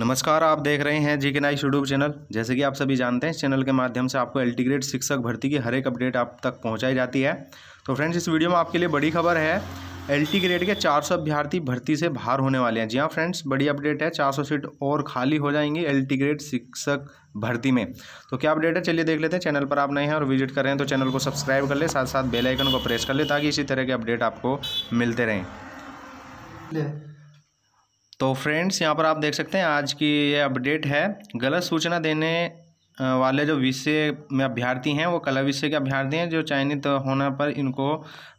नमस्कार आप देख रहे हैं जी के नाइस यूट्यूब चैनल जैसे कि आप सभी जानते हैं इस चैनल के माध्यम से आपको एल्टीग्रेड शिक्षक भर्ती की हर एक अपडेट आप तक पहुंचाई जाती है तो फ्रेंड्स इस वीडियो में आपके लिए बड़ी खबर है एल्टी ग्रेड के 400 अभ्यर्थी भर्ती से बाहर होने वाले हैं जी हाँ फ्रेंड्स बड़ी अपडेट है 400 सीट और खाली हो जाएंगी एलटी ग्रेड शिक्षक भर्ती में तो क्या अपडेट है चलिए देख लेते हैं चैनल पर आप नए हैं और विजिट कर रहे हैं तो चैनल को सब्सक्राइब कर ले साथ साथ बेलाइकन को प्रेस कर ले ताकि इसी तरह के अपडेट आपको मिलते रहें तो फ्रेंड्स यहाँ पर आप देख सकते हैं आज की ये अपडेट है गलत सूचना देने वाले जो विषय में अभ्यर्थी हैं वो कला विषय के अभ्यर्थी हैं जो चयनित होने पर इनको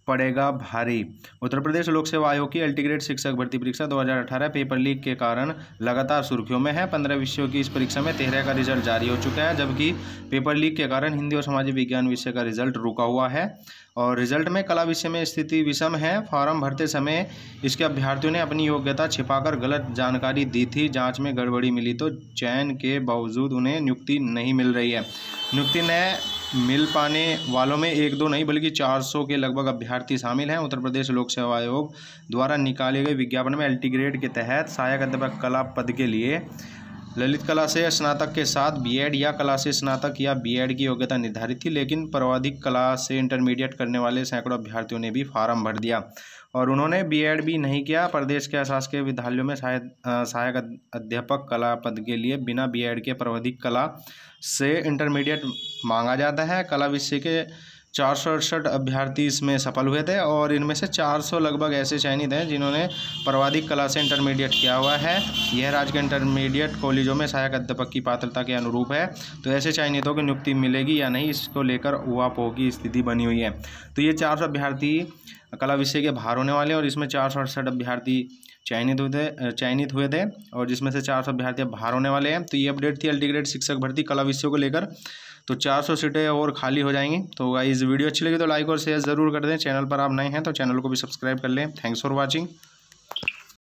पड़ेगा भारी उत्तर प्रदेश लोक सेवा आयोग की अल्टीग्रेड शिक्षक भर्ती परीक्षा 2018 पेपर लीक के कारण लगातार सुर्खियों में है पंद्रह विषयों की इस परीक्षा में तेरह का रिजल्ट जारी हो चुका है जबकि पेपर लीक के कारण हिंदी और सामाजिक विज्ञान विषय का रिजल्ट रुका हुआ है और रिजल्ट में कला विषय में स्थिति विषम है फॉर्म भरते समय इसके अभ्यर्थियों ने अपनी योग्यता छिपाकर गलत जानकारी दी थी जाँच में गड़बड़ी मिली तो चयन के बावजूद उन्हें नियुक्ति नहीं मिल रही है नियुक्ति ने मिल पाने वालों में एक दो नहीं बल्कि 400 के लगभग अभ्यर्थी शामिल हैं उत्तर प्रदेश लोक सेवा आयोग द्वारा निकाले गए विज्ञापन में एल्टीग्रेड के तहत सहायक अध्यापक कला पद के लिए ललित कला से स्नातक के साथ बीएड या कला से स्नातक या बीएड की योग्यता निर्धारित थी लेकिन प्रावधिक कला से इंटरमीडिएट करने वाले सैकड़ों अभ्यर्थियों ने भी फार्म भर दिया और उन्होंने बीएड भी नहीं किया प्रदेश के अशासकीय विद्यालयों में सहायक अध्यापक कला पद के लिए बिना बीएड के प्रावधिक कला से इंटरमीडिएट मांगा जाता है कला विषय के चार सौ अड़सठ अभ्यर्थी इसमें सफल हुए थे और इनमें से 400 लगभग ऐसे चयनित हैं जिन्होंने पर्वाधिक कला से इंटरमीडिएट किया हुआ है यह राज्य के इंटरमीडिएट कॉलेजों में सहायक अध्यापक की पात्रता के अनुरूप है तो ऐसे चयनितों की नियुक्ति मिलेगी या नहीं इसको लेकर वापो की स्थिति बनी हुई है तो ये चार अभ्यर्थी कला विषय के बाहर होने वाले और इसमें चार सौ अड़सठ अभ्यर्थी चयनित हुए थे चयनित हुए थे और जिसमें से चार सौ अभ्यर्थी बाहर होने वाले हैं तो ये अपडेट थी अल्टी ग्रेड शिक्षक भर्ती कला विषयों को लेकर तो चार सौ सीटें और खाली हो जाएंगी तो इस वीडियो अच्छी लगी तो लाइक और शेयर ज़रूर कर दें चैनल पर आप नए हैं तो चैनल को भी सब्सक्राइब कर लें थैंक्स फॉर वॉचिंग